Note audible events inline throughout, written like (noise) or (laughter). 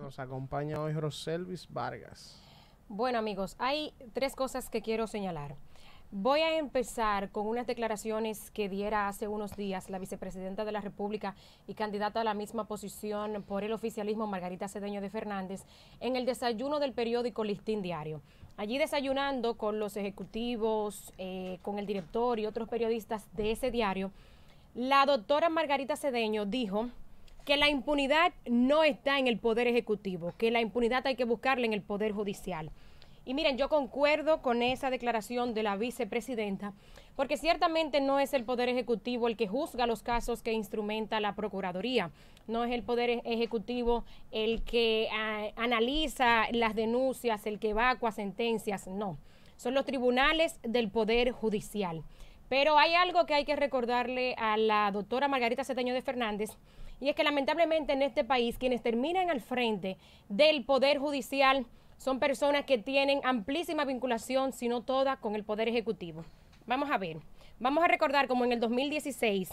nos acompaña hoy Roselvis Vargas. Bueno amigos, hay tres cosas que quiero señalar. Voy a empezar con unas declaraciones que diera hace unos días la vicepresidenta de la República y candidata a la misma posición por el oficialismo, Margarita Cedeño de Fernández, en el desayuno del periódico Listín Diario. Allí desayunando con los ejecutivos, eh, con el director y otros periodistas de ese diario, la doctora Margarita Cedeño dijo que la impunidad no está en el Poder Ejecutivo, que la impunidad hay que buscarla en el Poder Judicial. Y miren, yo concuerdo con esa declaración de la vicepresidenta, porque ciertamente no es el Poder Ejecutivo el que juzga los casos que instrumenta la Procuraduría, no es el Poder e-, Ejecutivo el que ah, analiza las denuncias, el que evacua sentencias, no, son los tribunales del Poder Judicial. Pero hay algo que hay que recordarle a la doctora Margarita Ceteño de Fernández, y es que lamentablemente en este país quienes terminan al frente del Poder Judicial son personas que tienen amplísima vinculación, si no toda, con el Poder Ejecutivo. Vamos a ver, vamos a recordar como en el 2016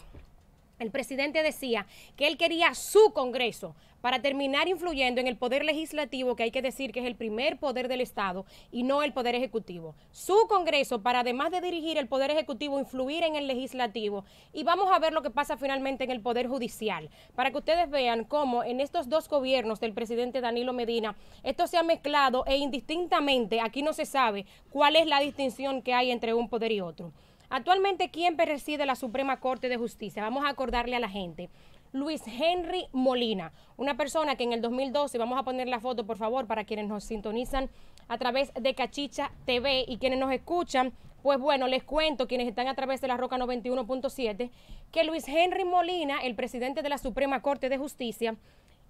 el presidente decía que él quería su Congreso para terminar influyendo en el poder legislativo, que hay que decir que es el primer poder del Estado y no el poder ejecutivo. Su Congreso para, además de dirigir el poder ejecutivo, influir en el legislativo. Y vamos a ver lo que pasa finalmente en el poder judicial, para que ustedes vean cómo en estos dos gobiernos del presidente Danilo Medina, esto se ha mezclado e indistintamente, aquí no se sabe cuál es la distinción que hay entre un poder y otro. Actualmente, ¿quién preside la Suprema Corte de Justicia? Vamos a acordarle a la gente. Luis Henry Molina, una persona que en el 2012, vamos a poner la foto por favor para quienes nos sintonizan a través de Cachicha TV y quienes nos escuchan, pues bueno, les cuento quienes están a través de la Roca 91.7 que Luis Henry Molina, el presidente de la Suprema Corte de Justicia,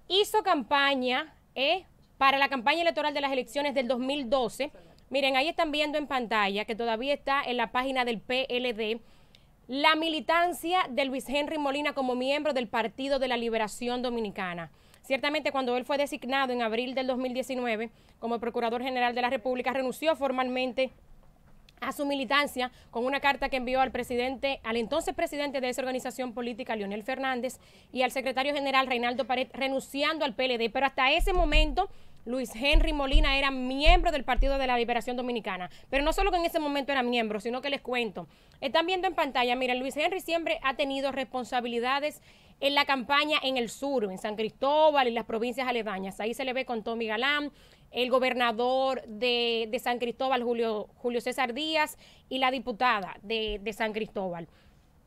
hizo campaña eh, para la campaña electoral de las elecciones del 2012 Miren, ahí están viendo en pantalla que todavía está en la página del PLD la militancia de Luis Henry Molina como miembro del Partido de la Liberación Dominicana. Ciertamente cuando él fue designado en abril del 2019 como Procurador General de la República, renunció formalmente a su militancia con una carta que envió al presidente, al entonces presidente de esa organización política, Leonel Fernández, y al secretario general Reinaldo Pared, renunciando al PLD. Pero hasta ese momento Luis Henry Molina era miembro del Partido de la Liberación Dominicana. Pero no solo que en ese momento era miembro, sino que les cuento. Están viendo en pantalla, miren, Luis Henry siempre ha tenido responsabilidades en la campaña en el sur, en San Cristóbal y las provincias aledañas. Ahí se le ve con Tommy Galán, el gobernador de, San Cristóbal, Julio, César Díaz, y la diputada de San Cristóbal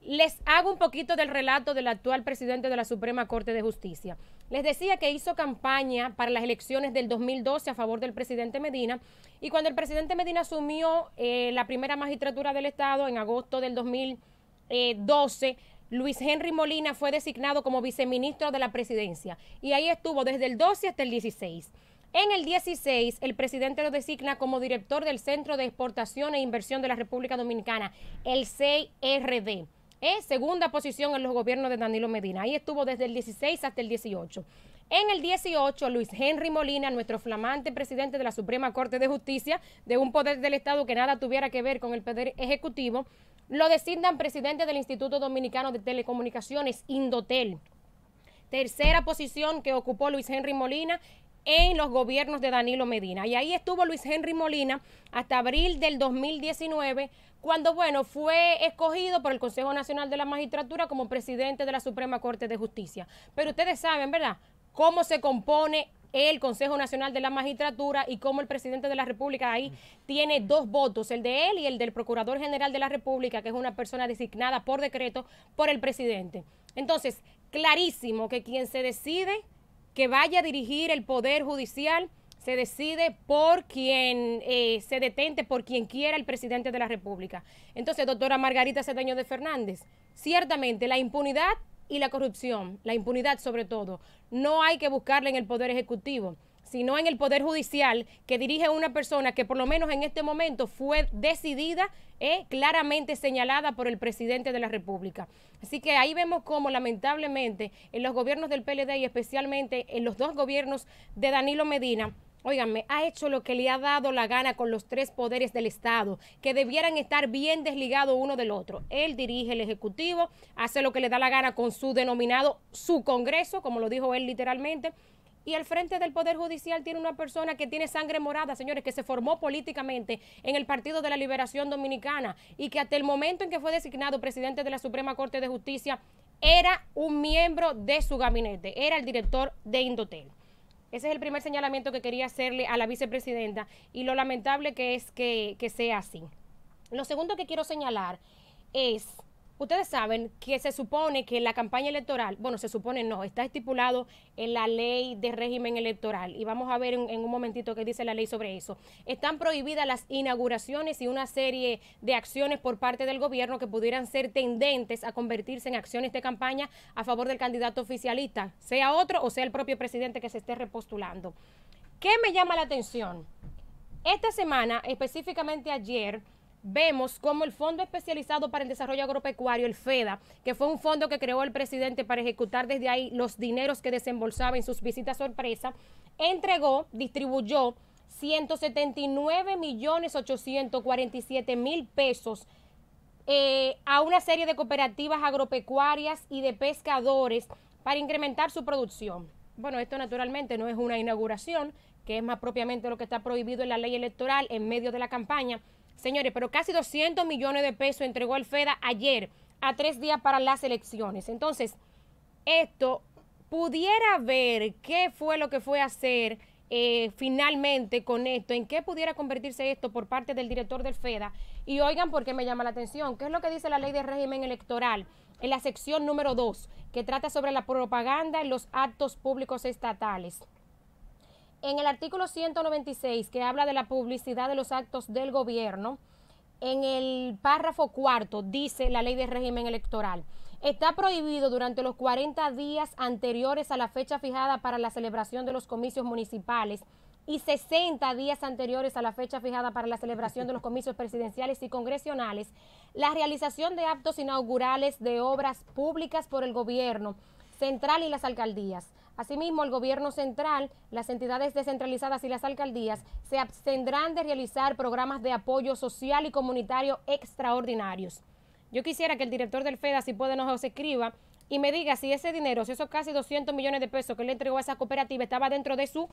les hago un poquito del relato del actual presidente de la Suprema Corte de Justicia. Les decía que hizo campaña para las elecciones del 2012 a favor del presidente Medina y cuando el presidente Medina asumió eh, la primera magistratura del Estado en agosto del 2012, Luis Henry Molina fue designado como viceministro de la presidencia y ahí estuvo desde el 12 hasta el 16. En el 16, el presidente lo designa como director del Centro de Exportación e Inversión de la República Dominicana, el CRD. Es segunda posición en los gobiernos de Danilo Medina. Ahí estuvo desde el 16 hasta el 18. En el 18, Luis Henry Molina, nuestro flamante presidente de la Suprema Corte de Justicia, de un poder del Estado que nada tuviera que ver con el poder ejecutivo, lo designan presidente del Instituto Dominicano de Telecomunicaciones, Indotel. Tercera posición que ocupó Luis Henry Molina en los gobiernos de Danilo Medina. Y ahí estuvo Luis Henry Molina hasta abril del 2019, cuando, bueno, fue escogido por el Consejo Nacional de la Magistratura como presidente de la Suprema Corte de Justicia. Pero ustedes saben, ¿verdad?, cómo se compone el Consejo Nacional de la Magistratura y cómo el presidente de la República ahí tiene dos votos, el de él y el del Procurador General de la República, que es una persona designada por decreto por el presidente. Entonces, clarísimo que quien se decide que vaya a dirigir el Poder Judicial se decide por quien eh, se detente, por quien quiera el presidente de la República. Entonces, doctora Margarita Cedeño de Fernández, ciertamente la impunidad y la corrupción, la impunidad sobre todo, no hay que buscarla en el Poder Ejecutivo sino en el Poder Judicial, que dirige una persona que por lo menos en este momento fue decidida, y eh, claramente señalada por el presidente de la República. Así que ahí vemos cómo lamentablemente en los gobiernos del PLD y especialmente en los dos gobiernos de Danilo Medina, oíganme, ha hecho lo que le ha dado la gana con los tres poderes del Estado, que debieran estar bien desligados uno del otro. Él dirige el Ejecutivo, hace lo que le da la gana con su denominado, su Congreso, como lo dijo él literalmente, y el frente del Poder Judicial tiene una persona que tiene sangre morada, señores, que se formó políticamente en el Partido de la Liberación Dominicana y que hasta el momento en que fue designado presidente de la Suprema Corte de Justicia era un miembro de su gabinete, era el director de Indotel. Ese es el primer señalamiento que quería hacerle a la vicepresidenta y lo lamentable que es que, que sea así. Lo segundo que quiero señalar es Ustedes saben que se supone que la campaña electoral, bueno, se supone no, está estipulado en la ley de régimen electoral y vamos a ver en, un momentito qué dice la ley sobre eso. Están prohibidas las inauguraciones y una serie de acciones por parte del gobierno que pudieran ser tendentes a convertirse en acciones de campaña a favor del candidato oficialista, sea otro o sea el propio presidente que se esté repostulando. ¿Qué me llama la atención? Esta semana, específicamente ayer, vemos como el Fondo Especializado para el Desarrollo Agropecuario, el FEDA, que fue un fondo que creó el presidente para ejecutar desde ahí los dineros que desembolsaba en sus visitas sorpresa, entregó, distribuyó 179 millones 847 mil pesos eh, a una serie de cooperativas agropecuarias y de pescadores para incrementar su producción. Bueno, esto naturalmente no es una inauguración, que es más propiamente lo que está prohibido en la ley electoral en medio de la campaña, Señores, pero casi 200 millones de pesos entregó el FEDA ayer a tres días para las elecciones. Entonces, esto pudiera ver qué fue lo que fue a hacer eh, finalmente con esto, en qué pudiera convertirse esto por parte del director del FEDA. Y oigan por qué me llama la atención, qué es lo que dice la ley de régimen electoral en la sección número 2, que trata sobre la propaganda en los actos públicos estatales. En el artículo 196, que habla de la publicidad de los actos del gobierno, en el párrafo cuarto dice la ley de régimen electoral. Está prohibido durante los 40 días anteriores a la fecha fijada para la celebración de los comicios municipales y 60 días anteriores a la fecha fijada para la celebración de los comicios presidenciales y congresionales, la realización de actos inaugurales de obras públicas por el gobierno central y las alcaldías, Asimismo, el gobierno central, las entidades descentralizadas y las alcaldías se abstendrán de realizar programas de apoyo social y comunitario extraordinarios. Yo quisiera que el director del FEDA, si puede, nos escriba y me diga si ese dinero, si esos casi 200 millones de pesos que le entregó a esa cooperativa estaba dentro de su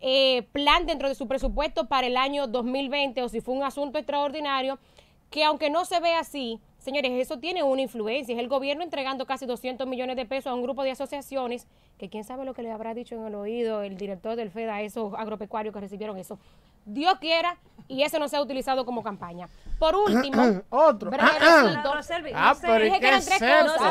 eh, plan, dentro de su presupuesto para el año 2020 o si fue un asunto extraordinario que aunque no se ve así, señores, eso tiene una influencia. Es el gobierno entregando casi 200 millones de pesos a un grupo de asociaciones que quién sabe lo que le habrá dicho en el oído el director del FEDA a esos agropecuarios que recibieron eso. Dios quiera, y eso no se ha utilizado como campaña. Por ah, último, ah, ah, otro. No sé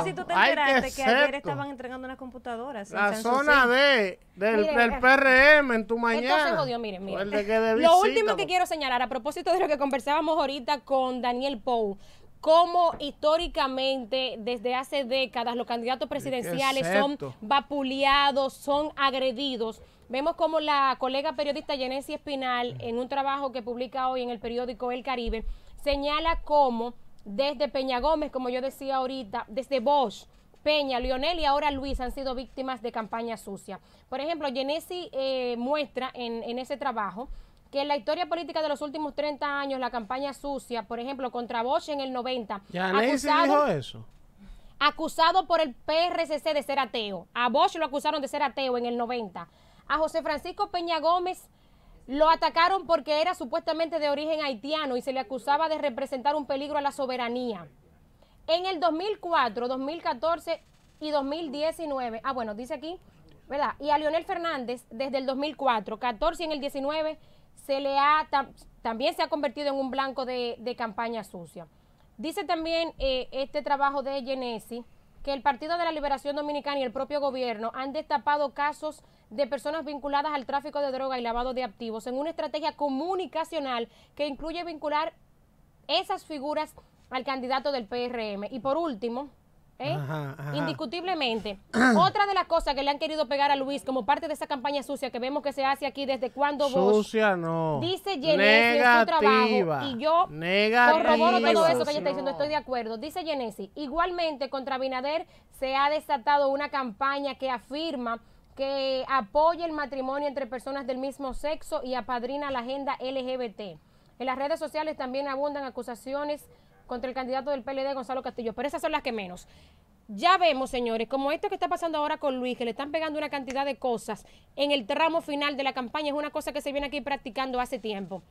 si tú te enteraste que, ayer estaban entregando unas computadoras. La zona D del, eh, PRM en tu mañana. Entonces, miren, miren. lo último que quiero señalar a propósito de lo que conversábamos ahorita con Daniel Pou cómo históricamente desde hace décadas los candidatos presidenciales son vapuleados, son agredidos. Vemos como la colega periodista Genesi Espinal, en un trabajo que publica hoy en el periódico El Caribe, señala cómo desde Peña Gómez, como yo decía ahorita, desde Bosch, Peña, Lionel y ahora Luis han sido víctimas de campaña sucia. Por ejemplo, Genesi eh, muestra en, ese trabajo que en la historia política de los últimos 30 años, la campaña sucia, por ejemplo, contra Bosch en el 90, acusado, dijo eso? acusado por el PRCC de ser ateo. A Bosch lo acusaron de ser ateo en el 90 a José Francisco Peña Gómez lo atacaron porque era supuestamente de origen haitiano y se le acusaba de representar un peligro a la soberanía. En el 2004, 2014 y 2019, ah bueno, dice aquí, ¿verdad? Y a Leonel Fernández desde el 2004, 14 y en el 19, se le ha, también se ha convertido en un blanco de, campaña sucia. Dice también eh, este trabajo de Genesi que el Partido de la Liberación Dominicana y el propio gobierno han destapado casos de personas vinculadas al tráfico de droga y lavado de activos en una estrategia comunicacional que incluye vincular esas figuras al candidato del PRM. Y por último, ¿eh? indiscutiblemente. (clears throat) Otra de las cosas que le han querido pegar a Luis como parte de esa campaña sucia que vemos que se hace aquí desde cuando vos sucia no. dice Genesi en su trabajo y yo corroboro todo eso que ella está diciendo, estoy de acuerdo. Dice Genesi, igualmente contra Binader se ha desatado una campaña que afirma que apoya el matrimonio entre personas del mismo sexo y apadrina la agenda LGBT. En las redes sociales también abundan acusaciones contra el candidato del PLD, Gonzalo Castillo, pero esas son las que menos. Ya vemos, señores, como esto que está pasando ahora con Luis, que le están pegando una cantidad de cosas en el tramo final de la campaña, es una cosa que se viene aquí practicando hace tiempo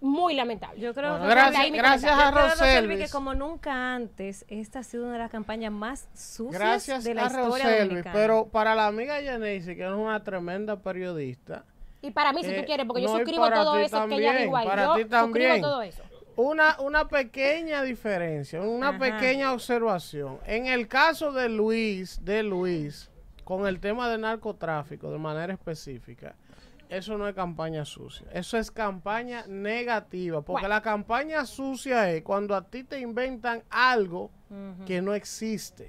muy lamentable. Yo creo que gracias, gracias a Roselvi que como nunca antes, esta ha sido una de las campañas más sucias de la historia Pero para la amiga Janice, que es una tremenda periodista. Y para mí, si tú eh, quieres, porque yo suscribo todo eso que ella dijo yo suscribo todo eso. Una, una pequeña diferencia, una pequeña observación. En el caso de Luis, de Luis, con el tema de narcotráfico de manera específica, eso no es campaña sucia. Eso es campaña negativa. Porque la campaña sucia es cuando a ti te inventan algo que no existe.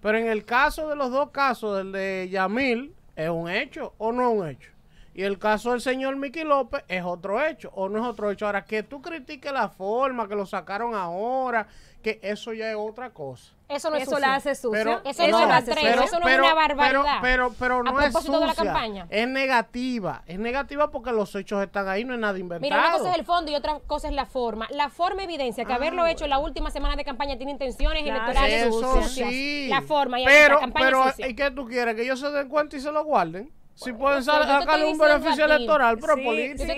Pero en el caso de los dos casos, el de Yamil, ¿es un hecho o no un hecho? Y el caso del señor Miki López es otro hecho, o no es otro hecho. Ahora, que tú critiques la forma, que lo sacaron ahora, que eso ya es otra cosa. Eso no es eso la hace sucio. eso, no, la eso no es una barbaridad. Pero, no es sucia. Es negativa. Es negativa porque los hechos están ahí, no es nada inventado. Mira, una cosa es el fondo y otra cosa es la forma. La forma evidencia que ah, haberlo hecho en la última semana de campaña tiene intenciones electorales eso Sí. La forma y pero, la campaña pero, ¿y qué tú quieres? ¿Que ellos se den cuenta y se lo guarden? Si pueden sacar un beneficio electoral, pero político.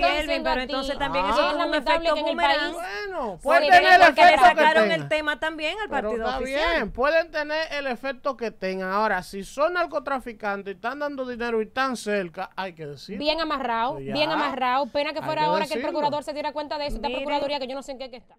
pero entonces también eso ah, es un efecto boomerang. Bueno, pueden tener el efecto le sacaron el tema también al pero partido está bien, pueden tener el efecto que tengan. Ahora, si son narcotraficantes y están dando dinero y están cerca, hay que decir. Bien amarrado, pues bien amarrado. Pena que fuera ahora que el procurador se diera cuenta de eso, esta procuraduría que yo no sé en qué está.